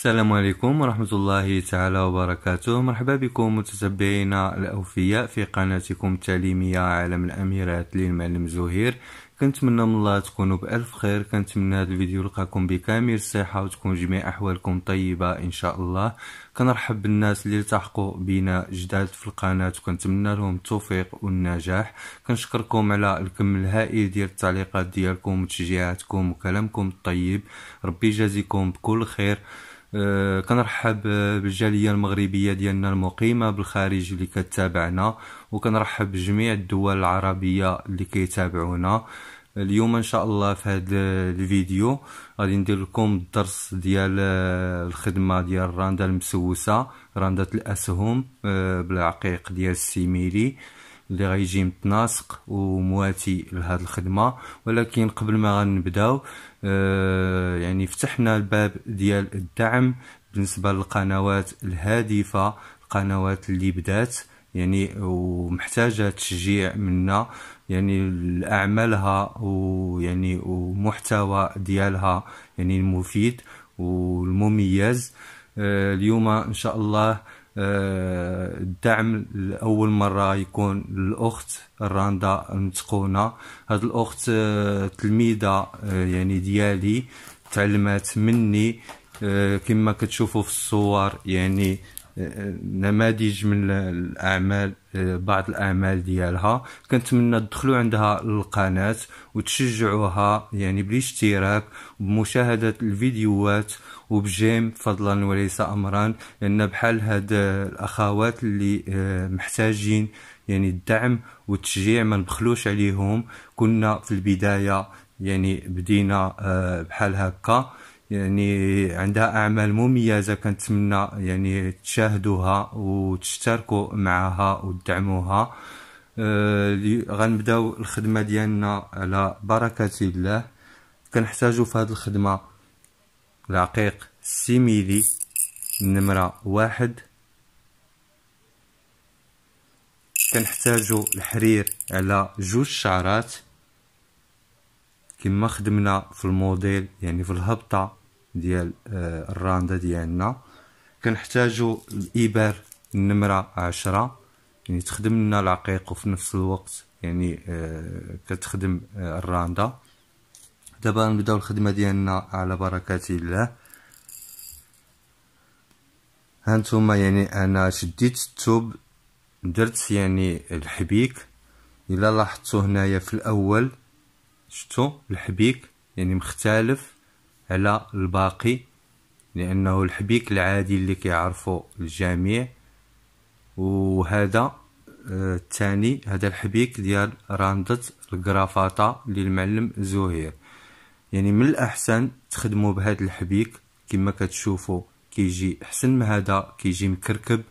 السلام عليكم ورحمة الله تعالى وبركاته مرحبا بكم متتبعينا الأوفياء في قناتكم التعليمية عالم الأميرات للمعلم زهير كنتمنى من الله تكونوا بألف خير كنتمنى هذا الفيديو يلقاكم بكامل الصحة وتكون جميع أحوالكم طيبة إن شاء الله كنرحب بالناس اللي التحقوا بنا جداد في القناة وكنتمنى لهم التوفيق والنجاح كنشكركم على الكم الهائل ديال التعليقات ديالكم وتشجيعاتكم وكلامكم الطيب ربي يجازيكم بكل خير آه، كنرحب بالجاليه المغربيه ديالنا المقيمه بالخارج اللي كتابعنا وكنرحب بجميع الدول العربيه اللي كيتابعونا اليوم ان شاء الله في هذا الفيديو غادي ندير لكم الدرس ديال آه، الخدمه ديال راندا المسوسه رانده الاسهم آه، بالعقيق ديال السيميلي اللي غيجي متناسق ومواتي لهاد الخدمه ولكن قبل ما غنبداو آه، يعني فتحنا الباب ديال الدعم بالنسبه للقنوات الهادفه القنوات اللي بدات يعني ومحتاجه تشجيع منا يعني الاعمالها ويعني ومحتوى ديالها يعني المفيد والمميز آه، اليوم ان شاء الله الدعم لاول مره يكون الاخت راندا المتقونه هاد الاخت آه، تلميذه آه، يعني ديالي تعلمات مني آه، كما كتشوفوا في الصور يعني نماذج من الاعمال بعض الاعمال ديالها كنتمنى تدخلوا عندها القناه وتشجعوها يعني بالاشتراك بمشاهده الفيديوهات وبجيم فضلا وليس امرا لان بحال هاد الاخوات اللي آه، محتاجين يعني الدعم والتشجيع ما نبخلوش عليهم كنا في البدايه يعني بدينا آه، بحال هكا يعني عندها اعمال مميزه كنتمنى يعني تشاهدوها وتشتركوا معها وتدعموها أه غنبداو الخدمه ديالنا على بركه الله كنحتاجو في هذه الخدمه العقيق السيميلي نمره واحد كنحتاجو الحرير على جوج شعرات كما خدمنا في الموديل يعني في الهبطه ديال آه، الراندا ديالنا كنحتاجو الابر نمرة عشرة يعني تخدم لنا العقيق وفي نفس الوقت يعني آه، كتخدم آه، الراندا دابا نبداو الخدمه ديالنا على بركه الله هانتوما يعني انا شديت التوب درت يعني الحبيك الا لاحظتوا هنايا في الاول شفتوا الحبيك يعني مختلف على الباقي لأنه الحبيك العادي اللي كيعرفو الجميع وهذا آه، الثاني هذا الحبيك ديال راندة الكرافطة للمعلم زهير يعني من الأحسن تخدموا بهذا الحبيك كما كتشوفوا كيجي احسن من هذا كيجي مكركب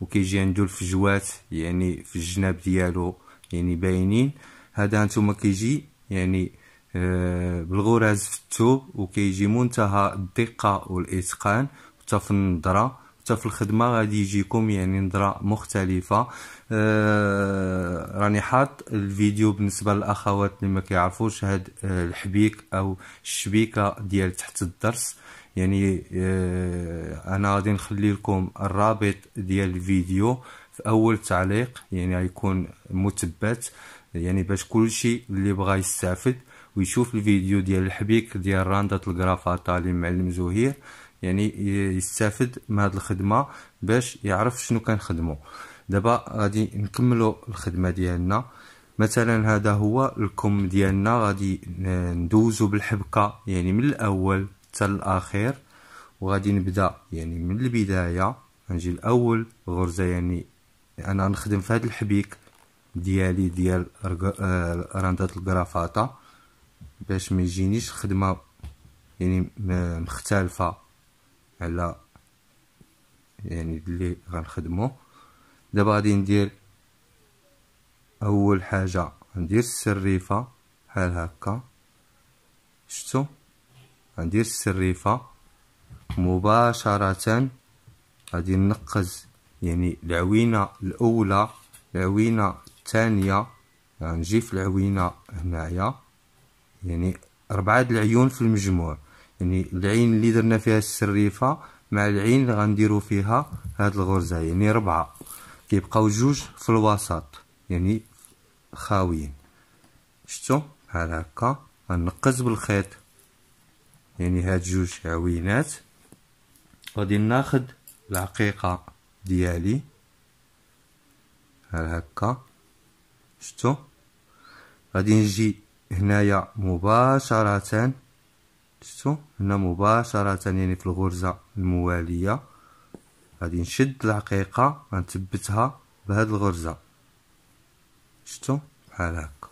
وكيجي عنده الفجوات يعني في الجناب ديالو يعني باينين هذا انتما كيجي يعني آه، بالغراز في الثوب وكيجي منتهى الدقه والاتقان حتى في النظره حتى في الخدمه غادي يجيكم يعني نظره مختلفه آه راني حاط الفيديو بالنسبه للاخوات اللي ما كيعرفوش هاد آه، الحبيك او الشبيكه ديال تحت الدرس يعني آه انا غادي نخلي لكم الرابط ديال الفيديو في اول تعليق يعني غيكون مثبت يعني باش كلشي اللي بغى يستافد ويشوف الفيديو ديال الحبيك ديال راندا الكرافاطا اللي معلم زهير يعني يستافد من هاد الخدمه باش يعرف شنو كنخدمو دابا غادي نكملو الخدمه ديالنا مثلا هذا هو الكم ديالنا غادي ندوزو بالحبكه يعني من الاول حتى الاخير وغادي نبدا يعني من البدايه نجي الاول غرزه يعني انا نخدم في هذا الحبيك ديالي ديال آه، راندات الكرافاطه باش ما يجينيش خدمه يعني مختلفه على يعني اللي غنخدمو دابا غادي ندير اول حاجه ندير السريفه بحال هكا شفتو غندير السريفه مباشره غادي نقز يعني العوينه الاولى العوينه الثانيه غنجي يعني في العوينه هنايا يعني أربعة العيون في المجموع يعني العين اللي درنا فيها السريفة مع العين اللي غنديرو فيها هاد الغرزة يعني ربعة كيبقاو جوج في الوسط يعني خاويين شتو بحال هكا غنقز بالخيط يعني هاد جوج عوينات غادي ناخد العقيقة ديالي بحال هكا شتو غادي نجي هنايا مباشرة شفتو هنا مباشرة يعني في الغرزة الموالية غادي نشد العقيقة غنثبتها بهاد الغرزة شفتو بحال هاكا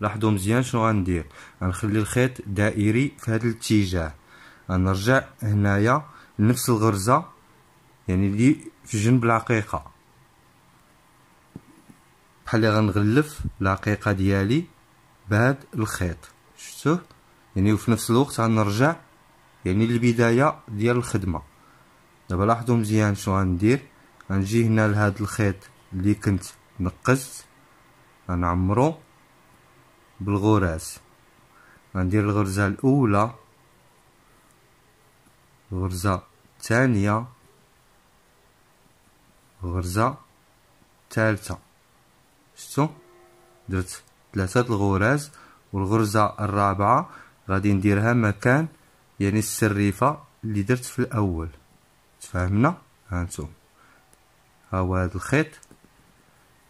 لاحظوا مزيان شنو غندير غنخلي الخيط دائري في هاد الاتجاه غنرجع هنايا لنفس الغرزة يعني اللي في جنب العقيقة بحال لي غنغلف العقيقة ديالي بهاد الخيط شفتوه يعني وفي نفس الوقت غنرجع يعني للبدايه ديال الخدمه دابا لاحظوا مزيان شنو غندير غنجي هنا لهاد الخيط اللي كنت نقزت غنعمرو بالغراس غندير الغرزه الاولى الغرزه الثانيه الغرزه الثالثه شفتو درت ثلاثة الغراز والغرزة الرابعة غادي نديرها مكان يعني السريفة اللي درت في الأول تفاهمنا انتم ها هو هذا الخيط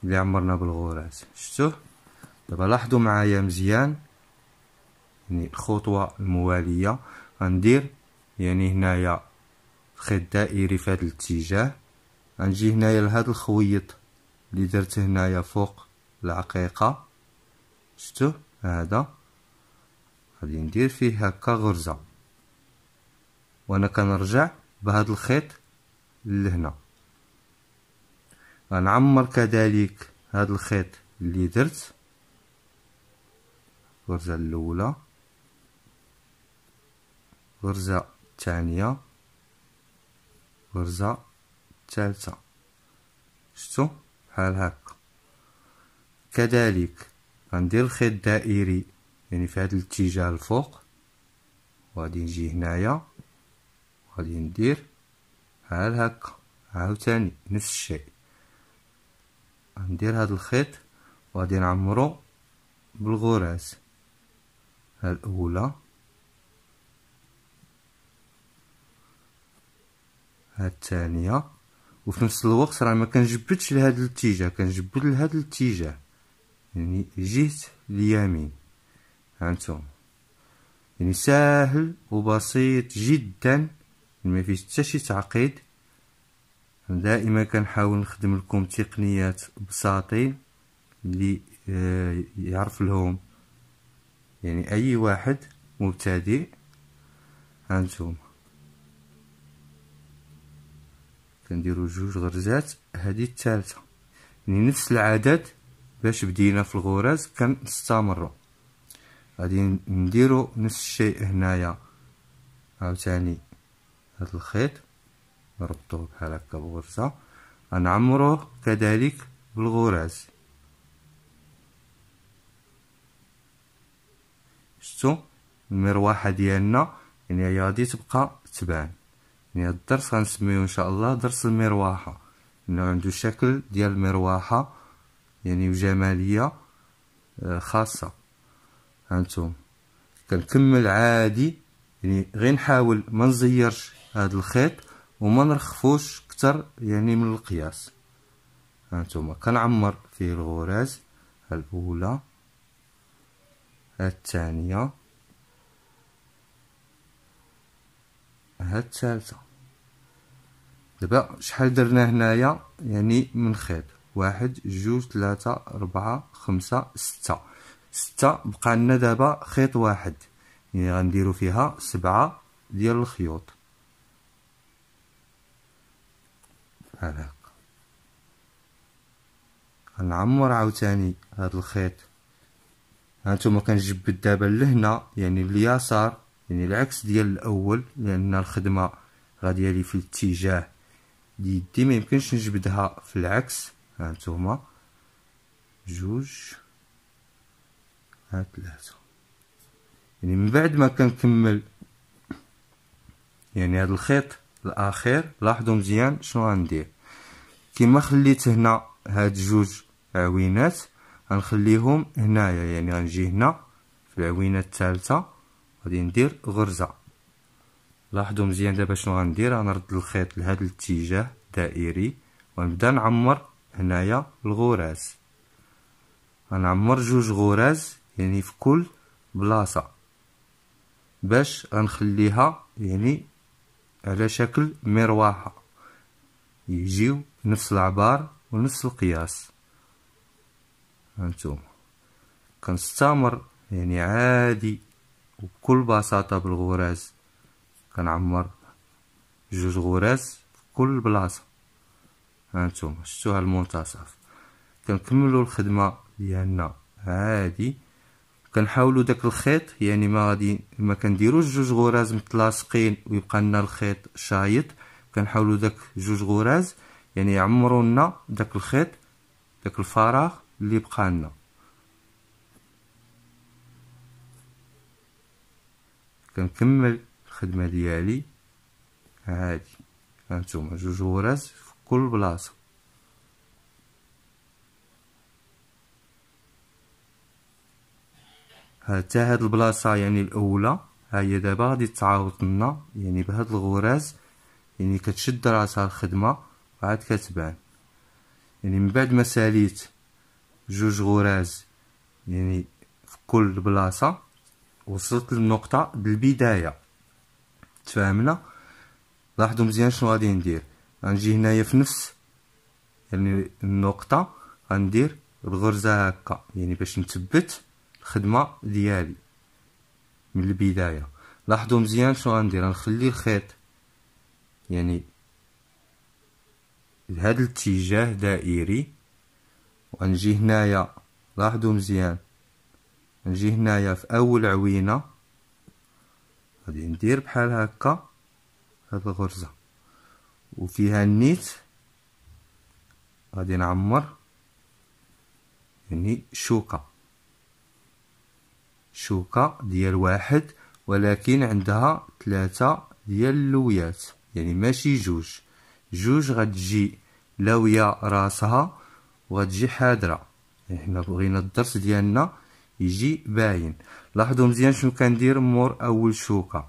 اللي عمرنا بالغراز شفتوه دابا لاحظوا معايا مزيان يعني الخطوة الموالية غندير يعني هنايا خيط دائري في هذا الاتجاه غنجي هنايا لهاد الخويط اللي درت هنايا فوق العقيقه شتو هذا غادي ندير فيه هكا غرزة وانا كنرجع بهاد الخيط لهنا غنعمر كذلك هاد الخيط اللي درت غرزة الاولى غرزة الثانية غرزة الثالثة شتو بحال هكا كذلك غندير الخيط دائري يعني في هذا الاتجاه الفوق وغادي نجي هنايا وغادي ندير بحال هكا عاوتاني نفس الشيء غندير هذا الخيط وغادي نعمرو بالغراس ها الاولى ها الثانيه وفي نفس الوقت راه ما كنجبدش لهذا الاتجاه كنجبد لهذا الاتجاه يعني جهة اليمين هانتوما يعني ساهل وبسيط جدا يعني ما فيش حتى شي تعقيد دائما كنحاول نخدم لكم تقنيات بساطين اللي آه، يعرف لهم يعني اي واحد مبتدئ هانتوما كنديرو جوج غرزات هذه الثالثه يعني نفس العدد باش بدينا في الغرز كنستمروا غادي نديرو نفس الشيء هنايا عاوتاني هاد الخيط نربطوه بحال هكا بغرزه غنعمروه كذلك بالغرز شتو المروحه ديالنا يعني هي غادي تبقى تبان يعني هاد الدرس غنسميو ان شاء الله درس المروحه انه عنده شكل ديال المروحه يعني وجماليه آه، خاصه هانتوم كنكمل عادي يعني غير نحاول ما نزيرش هذا الخيط وما نرخفوش اكثر يعني من القياس هانتوما كنعمر فيه الغراز الاولى الثانيه ها الثالثه دابا شحال درنا هنايا يعني من خيط واحد جوج ثلاثة ربعة خمسة ستة ستة بقى لنا دابا خيط واحد يعني غنديرو فيها سبعة ديال الخيوط بحال هكا غنعمر عاوتاني هاد الخيط هانتوما كنجبد دابا لهنا يعني اليسار يعني العكس ديال الاول لان الخدمه غاديه لي في الاتجاه ديدي دي نجبدها في العكس هانتوما جوج ها ثلاثة يعني من بعد ما كنكمل يعني هاد الخيط الاخير لاحظوا مزيان شنو غندير كيما خليت هنا هاد جوج عوينات غنخليهم هنايا يعني غنجي هنا في العوينه الثالثه غادي ندير غرزه لاحظوا مزيان دابا شنو غندير غنرد الخيط لهذا الاتجاه دائري ونبدا نعمر هنايا الغراز غنعمر جوج غراز يعني في كل بلاصه باش غنخليها يعني على شكل مروحه يجيو نفس العبار ونفس القياس هانتوما كنستمر يعني عادي وبكل بساطه بالغراز كنعمر جوج غراز في كل بلاصه هانتوما شفتو المنتصف كنكملو الخدمه ديالنا عادي كنحاولوا داك الخيط يعني ما غادي ما كنديروش جوج غراز متلاصقين ويبقى لنا الخيط شايط كنحاولوا داك جوج غراز يعني يعمروا لنا داك الخيط داك الفراغ اللي بقى لنا كنكمل الخدمه ديالي عادي هانتوما جوج غراز كل بلاصة حتى هاد البلاصة يعني الأولى ها هي دابا غادي تعاود لنا يعني بهاد الغراز يعني كتشد راسها الخدمة وعاد كتبان يعني من بعد ما ساليت جوج غراز يعني في كل بلاصة وصلت للنقطة بالبداية تفاهمنا لاحظوا مزيان شنو غادي ندير غنجي هنايا في نفس يعني النقطة غندير الغرزة هكا يعني باش نثبت الخدمة ديالي من البداية لاحظوا مزيان شنو غندير غنخلي الخيط يعني لهاد الاتجاه دائري وغنجي هنايا لاحظوا مزيان نجي هنايا في اول عوينه غادي ندير بحال هكا هاد الغرزه وفيها النيت غادي نعمر يعني شوكة شوكة ديال واحد ولكن عندها ثلاثة ديال اللويات يعني ماشي جوج جوج غتجي لاوية راسها وغتجي حاضرة يعني حنا بغينا الدرس ديالنا يجي باين لاحظوا مزيان شنو كندير مور اول شوكة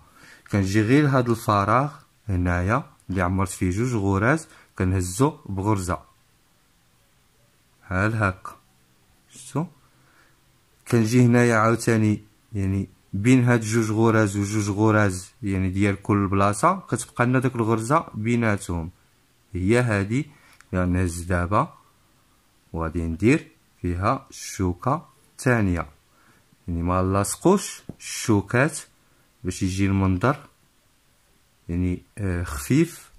كنجي غير هذا الفراغ هنايا اللي عمرت فيه جوج غراز كنهزو بغرزه بحال هكا شتو كنجي هنايا عاوتاني يعني بين هاد جوج غراز وجوج غراز يعني ديال كل بلاصه كتبقى لنا داك الغرزه بيناتهم هي هادي اللي غنهز دابا وغادي ندير فيها الشوكه الثانيه يعني ما الشوكات باش يجي المنظر يعني آه، خفيف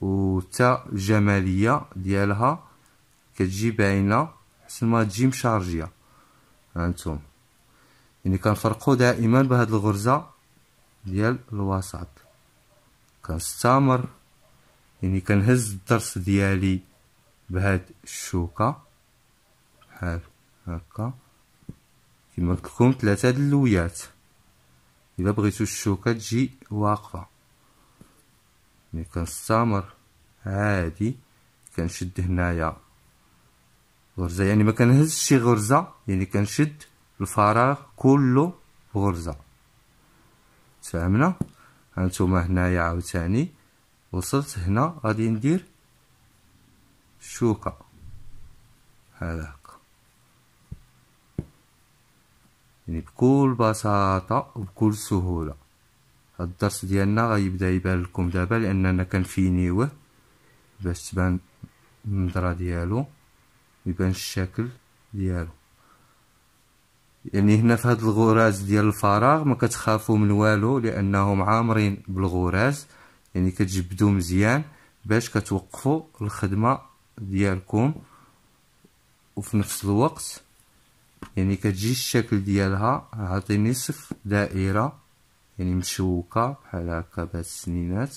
وتا الجماليه ديالها كتجي باينه حسن ما تجي مشارجيه هانتوما يعني كنفرقوا دائما بهاد الغرزه ديال الوسط كنستمر يعني كنهز الضرس ديالي بهاد الشوكه بحال هكا كما قلت لكم ثلاثه د اللويات الا بغيتو الشوكه تجي واقفه يعني كنستمر عادي كنشد هنايا غرزه يعني ما كنهزش شي غرزه يعني كنشد الفراغ كله بغرزه تفاهمنا هانتوما هنايا عاوتاني وصلت هنا غادي ندير شوكه هذا يعني بكل بساطه وبكل سهوله الدرس ديالنا غيبدا يبان لكم دابا لاننا كنفينيوه باش تبان النظره ديالو يبان الشكل ديالو يعني هنا في هاد الغراز ديال الفراغ ما كتخافوا من والو لانهم عامرين بالغراز يعني كتجبدوا مزيان باش كتوقفوا الخدمه ديالكم وفي نفس الوقت يعني كتجي الشكل ديالها عطيني نصف دائره يعني مشوكة بحال هكا بهاد السنينات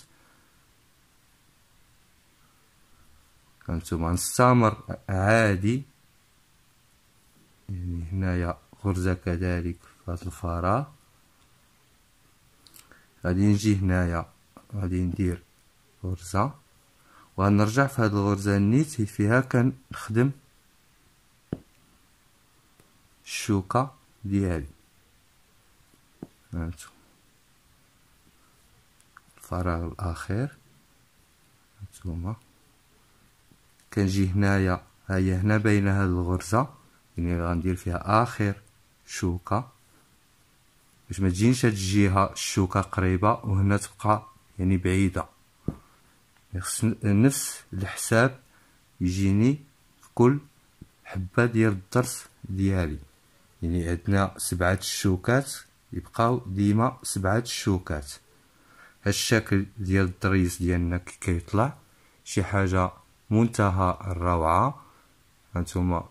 هانتوما نستمر عادي يعني هنايا غرزة كذلك في هاد الفراغ غادي نجي هنايا غادي ندير غرزة وغنرجع في هاد الغرزة النيت اللي فيها كنخدم الشوكة ديالي هانتوما الفراغ الاخير هانتوما كنجي هنايا هي هنا بين هاد الغرزه يعني غندير فيها اخر شوكه باش ما تجينش هاد الجهه الشوكه قريبه وهنا تبقى يعني بعيده يعني نفس الحساب يجيني في كل حبه ديال الضرس ديالي يعني عندنا سبعه الشوكات يبقاو ديما سبعه الشوكات الشكل ديال الضريس ديالنا كي كيطلع شي حاجه منتهى الروعه هانتوما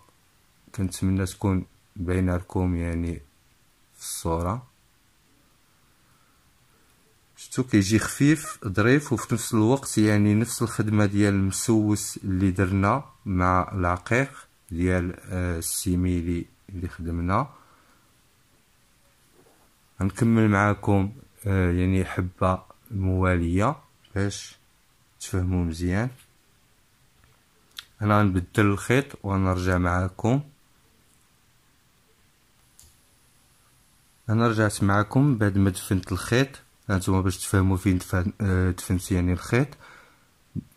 كنتمنى تكون بين لكم يعني في الصوره شتو كيجي خفيف ظريف وفي نفس الوقت يعني نفس الخدمه ديال المسوس اللي درنا مع العقيق ديال آه، السيميلي اللي خدمنا هنكمل معاكم آه، يعني حبه المواليه باش تفهموا مزيان انا غنبدل الخيط ونرجع معكم انا رجعت معكم بعد ما دفنت الخيط هانتوما باش تفهموا فين آه، دفنت يعني الخيط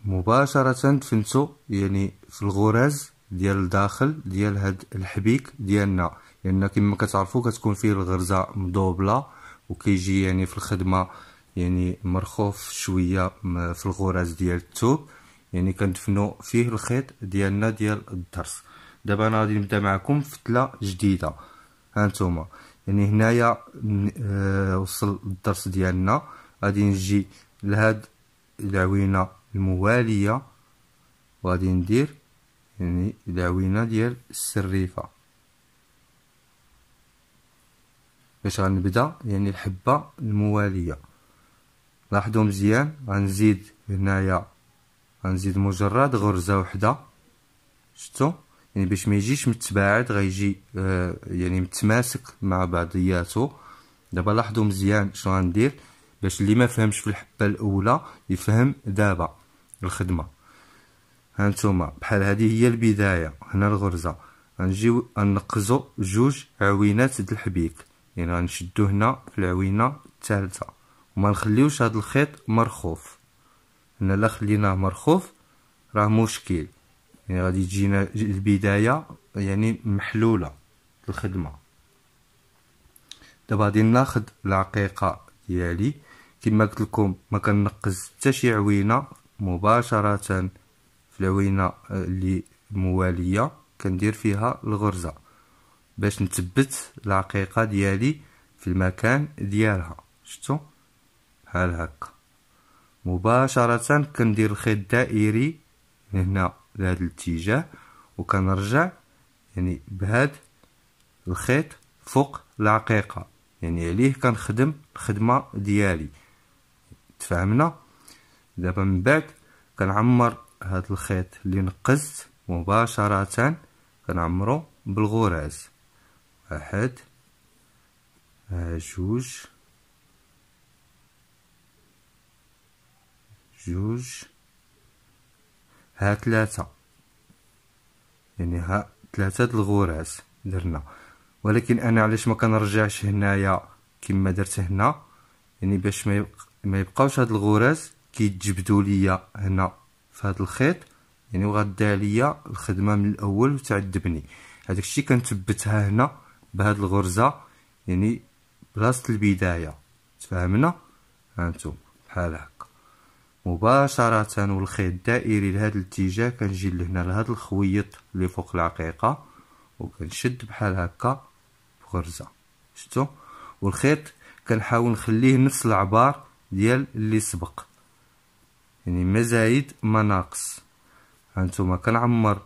مباشره دفنتو يعني في الغراز ديال الداخل ديال هاد الحبيك ديالنا لان يعني كما كتعرفوا كتكون فيه الغرزه مدوبله وكيجي يعني في الخدمه يعني مرخوف شويه في الغراز ديال التوب يعني كندفنو فيه الخيط ديالنا ديال الضرس دابا انا غادي نبدا معكم فتله جديده هانتوما يعني هنايا آه وصل الضرس ديالنا غادي نجي لهاد العوينه المواليه وغادي ندير يعني العوينه ديال السريفه باش غنبدا يعني الحبه المواليه لاحظوا مزيان غنزيد هنايا غنزيد مجرد غرزه وحده شفتوا يعني باش ما يجيش متباعد غيجي آه يعني متماسك مع بعضياته دابا لاحظوا مزيان شنو غندير باش اللي ما فهمش في الحبه الاولى يفهم دابا الخدمه هانتوما بحال هذه هي البدايه هنا الغرزه غنجيو نقزو جوج عوينات د الحبيك يعني غنشدو هنا في العوينه الثالثه وما نخليوش هذا الخيط مرخوف ان لا خليناه مرخوف راه مشكل يعني غادي تجينا البدايه يعني محلوله الخدمه دابا غادي ناخذ العقيقه ديالي كما قلت لكم ما كنقز حتى شي عوينه مباشره في العوينه آه، اللي مواليه كندير فيها الغرزه باش نثبت العقيقه ديالي في المكان ديالها شفتوا بحال مباشرة كندير الخيط دائري هنا لهذا الاتجاه وكنرجع يعني بهاد الخيط فوق العقيقة يعني عليه كنخدم الخدمة ديالي تفهمنا دابا من بعد كنعمر هاد الخيط اللي نقزت مباشرة كنعمرو بالغراز واحد آه، جوج جوج ها ثلاثة يعني ها ثلاثة الغراس درنا ولكن انا علاش ما كنرجعش هنايا كما درت هنا يعني باش ما ما يبقاوش هاد الغراس كيتجبدوا ليا هنا في هاد الخيط يعني وغدا عليا الخدمه من الاول وتعذبني هذاك الشيء كنثبتها هنا بهاد الغرزه يعني بلاصه البدايه تفاهمنا هانتوم بحال هكا مباشرة والخيط الدائري لهذا الاتجاه كنجي لهنا لهاد الخويط اللي فوق العقيقة وكنشد بحال هكا بغرزة شفتو والخيط كنحاول نخليه نفس العبار ديال اللي سبق يعني ما زايد ما ناقص هانتوما كنعمر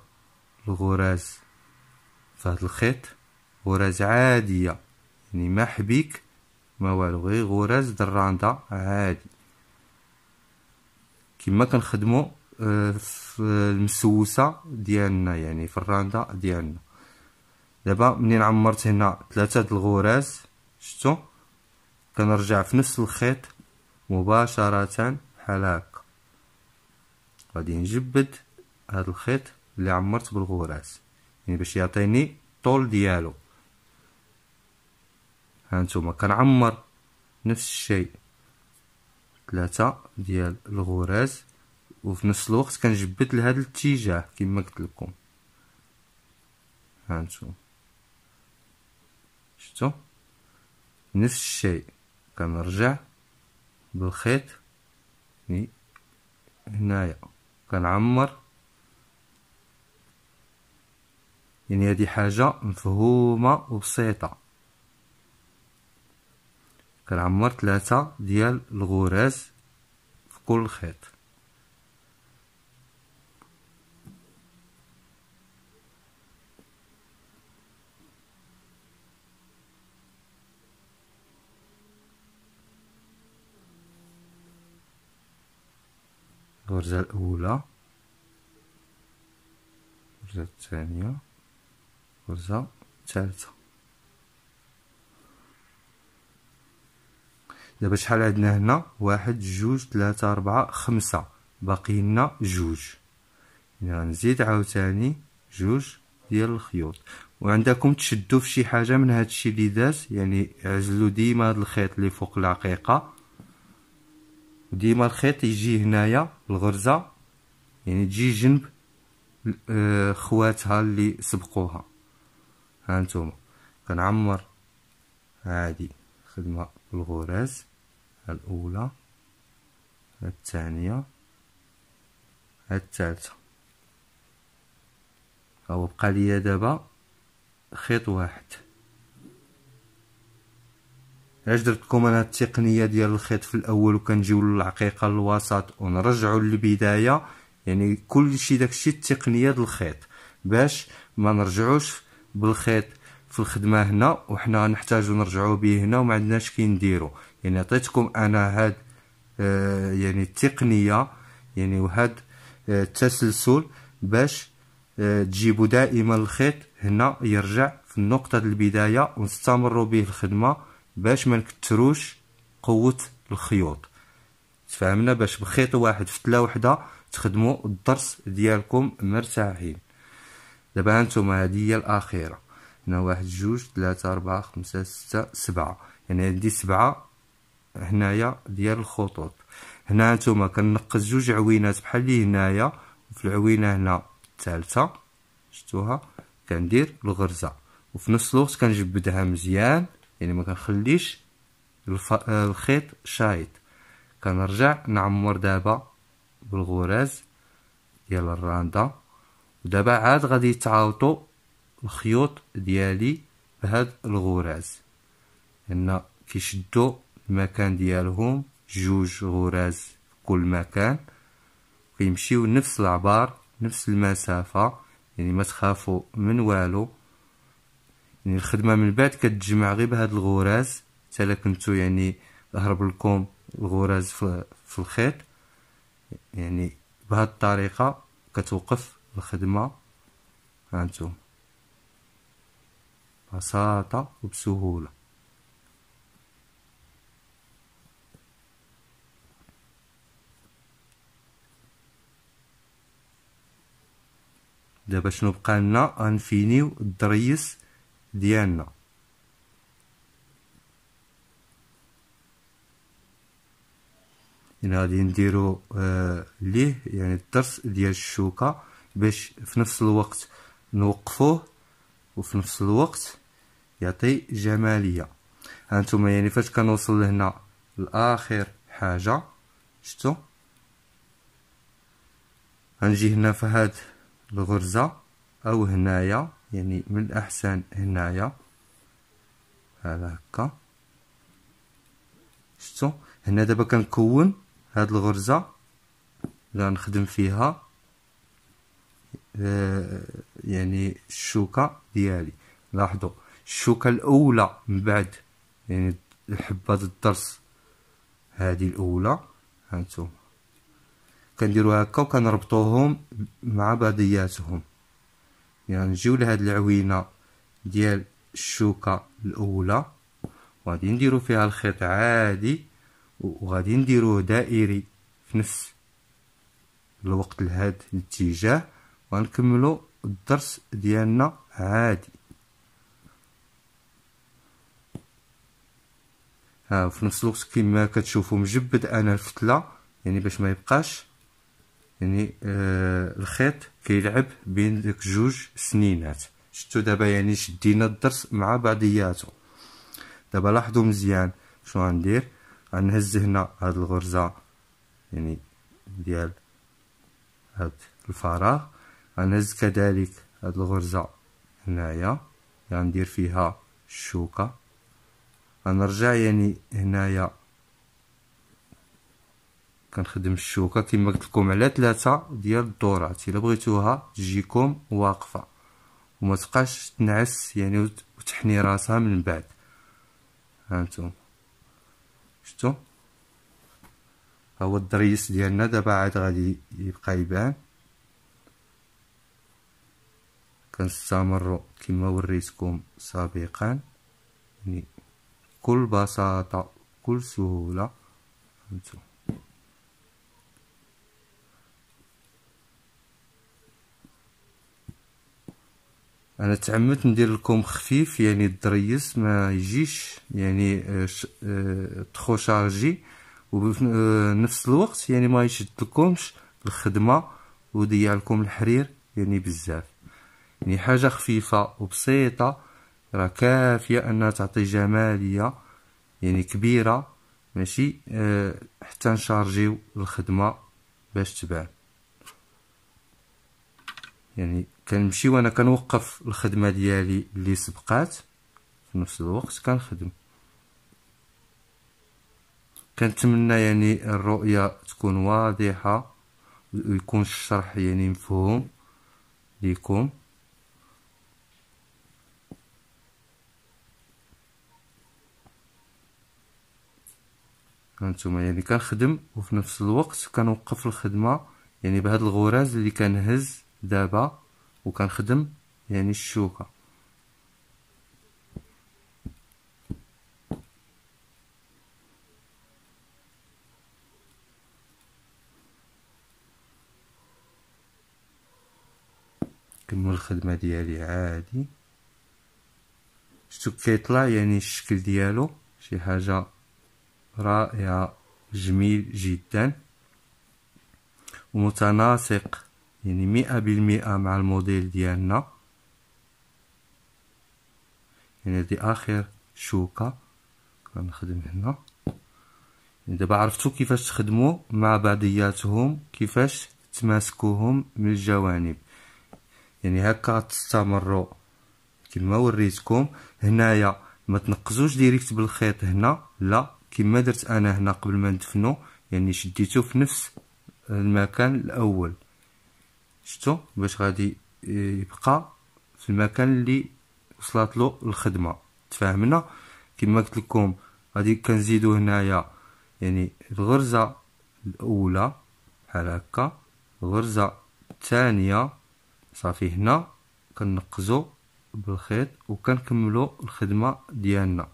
الغراز في هاد الخيط غراز عادية يعني ما حبيك ما والو غير غراز دراندة عادي كما كنخدموا آه، في المسوسه ديالنا يعني في ديالنا دابا منين عمرت هنا ثلاثه د الغراس شفتوا كنرجع في نفس الخيط مباشره بحال هكا غادي نجبد هاد الخيط اللي عمرت بالغراس يعني باش يعطيني الطول ديالو هانتوما كنعمر نفس الشيء ثلاثة ديال الغراز وفي نفس الوقت كنجبد لهاد الاتجاه كما قلت لكم هانتوما شفتوا نفس الشيء كنرجع بالخيط يعني هنايا كنعمر يعني هذه حاجه مفهومه وبسيطه كنعمر ثلاثة ديال الغراز في كل خيط الغرزة الأولى الغرزة الثانية الغرزة الثالثة دابا شحال عندنا هنا واحد جوج ثلاثة ربعة خمسة باقي لنا جوج يعني غنزيد عاوتاني جوج ديال الخيوط وعندكم تشدوا في شي حاجه من هذا الشيء اللي داز يعني عزلوا ديما هذا الخيط اللي فوق العقيقه وديما الخيط يجي هنايا الغرزه يعني تجي جنب آه، خواتها اللي سبقوها ها كنعمر عادي خدمه الغراز الأولى الثانية الثالثة هو بقى ليا دابا خيط واحد علاش درت لكم انا التقنيه ديال الخيط في الاول وكنجيو للعقيقه الوسط ونرجعوا للبدايه يعني كلشي داكشي التقنيه ديال الخيط باش ما نرجعوش بالخيط في الخدمه هنا وحنا غنحتاجو نرجعو بيه هنا وما عندناش كي نديرو يعني عطيتكم انا هاد آه، يعني التقنيه يعني وهاد التسلسل آه، باش آه، تجيبوا دائما الخيط هنا يرجع في النقطه البدايه ونستمروا به الخدمه باش ما نكتروش قوه الخيوط تفهمنا باش بخيط واحد في تلا وحده تخدموا الدرس ديالكم مرتاحين دابا هانتوما هادي هي الاخيره هنا واحد جوج ثلاثة أربعة خمسة ستة سبعة يعني عندي سبعة هنايا ديال الخطوط هنا نتوما كنقز جوج عوينات بحال اللي هنايا في العوينه هنا الثالثه شفتوها كندير الغرزه وفي نفس الوقت كنجبدها مزيان يعني ما كنخليش الف... الخيط شايط كنرجع نعمر دابا بالغراز ديال الرانده ودابا عاد غادي يتعاوطوا الخيوط ديالي بهاد الغراز هنا كيشدو المكان ديالهم جوج غراز في كل مكان كيمشيو نفس العبار نفس المسافة يعني ما تخافوا من والو يعني الخدمة من بعد كتجمع غير بهاد الغراز تالا كنتو يعني ظهرب لكم الغراز في, في الخيط يعني بهاد الطريقة كتوقف الخدمة هانتوم بساطة وبسهولة دابا شنو بقى لنا غنفينيو الدريس ديالنا يعني غادي نديرو آه، ليه يعني الدرس ديال الشوكه باش في نفس الوقت نوقفوه وفي نفس الوقت يعطي جماليه هانتوما يعني فاش كنوصل لهنا لاخر حاجه شتو غنجي هنا في الغرزة أو هنايا يعني من الأحسن هنايا هذا هكا شتو هنا دابا كنكون هاد الغرزة غنخدم فيها آه، يعني الشوكة ديالي لاحظوا الشوكة الأولى من بعد يعني الحبة الضرس هذه الأولى هانتوما كنديرو هكا وكنربطوهم مع بعضياتهم يعني نجيو لهاد العوينه ديال الشوكه الاولى وغادي نديرو فيها الخيط عادي وغادي نديروه دائري في نفس الوقت لهاد الاتجاه وغنكملو الدرس ديالنا عادي ها في نفس الوقت كما كتشوفوا مجبد انا الفتله يعني باش ما يبقاش يعني آه الخيط كيلعب بين ديك جوج سنينات شتو دابا يعني شدينا الضرس مع بعضياتو دابا لاحظوا مزيان شنو غندير غنهز هنا هاد الغرزه يعني ديال هاد الفراغ غنهز كذلك هاد الغرزه هنايا غندير فيها الشوكه غنرجع يعني هنايا كنخدم الشوكه كما قلت لكم على ثلاثه ديال الدورات الا بغيتوها تجيكم واقفه وما تبقاش تنعس يعني وتحني راسها من بعد هانتوم شفتوا ها هو الضريس ديالنا دابا عاد غادي يبقى يبان كنستمروا كما وريتكم سابقا يعني بكل بساطه بكل سهوله هانتوم انا تعمدت ندير لكم خفيف يعني الدريس ما يجيش يعني آه، آه، تخو شارجي وبنفس آه، الوقت يعني ما يشد لكمش الخدمه وديع لكم الحرير يعني بزاف يعني حاجه خفيفه وبسيطه راه كافيه انها تعطي جماليه يعني كبيره ماشي حتى نشارجيو الخدمه باش تبان يعني كنمشي وانا كنوقف الخدمه ديالي اللي سبقات في نفس الوقت كنخدم كنتمنى يعني الرؤيه تكون واضحه ويكون الشرح يعني مفهوم ليكم هانتوما يعني كنخدم وفي نفس الوقت كنوقف الخدمه يعني بهاد الغراز اللي كنهز دابا وكنخدم يعني الشوكة كنمل الخدمة ديالي عادي شتو كيطلع يعني الشكل ديالو شي حاجة رائعة جميل جدا ومتناسق يعني مئة بالمئة مع الموديل ديالنا يعني هادي اخر شوكة نخدم هنا يعني دابا عرفتو كيفاش تخدمو مع بعضياتهم كيفاش تماسكوهم من الجوانب يعني هكا تستمروا كما وريتكم هنايا ما تنقزوش ديريكت بالخيط هنا لا كما درت انا هنا قبل ما ندفنو يعني شديتو في نفس المكان الاول شتو باش غادي يبقى في المكان اللي وصلت له الخدمه تفاهمنا كما قلت لكم غادي كنزيدو هنايا يعني الغرزه الاولى بحال هكا الغرزه الثانيه صافي هنا كنقزو بالخيط وكنكملو الخدمه ديالنا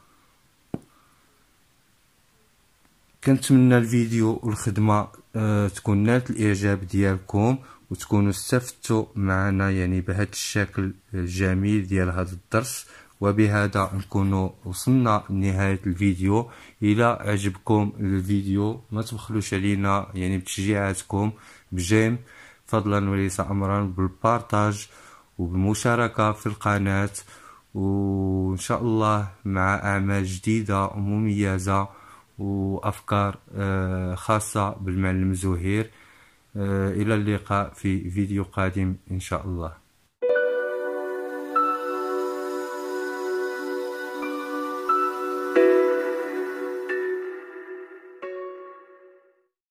كنتمنى الفيديو والخدمه أه تكون نالت الاعجاب ديالكم وتكونوا استفدتوا معنا يعني بهذا الشكل الجميل ديال هذا الدرس وبهذا نكون وصلنا لنهاية الفيديو إلى عجبكم الفيديو ما تبخلوش علينا يعني بتشجيعاتكم بجيم فضلا وليس أمرا بالبارتاج وبالمشاركة في القناة وإن شاء الله مع أعمال جديدة ومميزة وأفكار آه، خاصة بالمعلم زهير إلى اللقاء في فيديو قادم إن شاء الله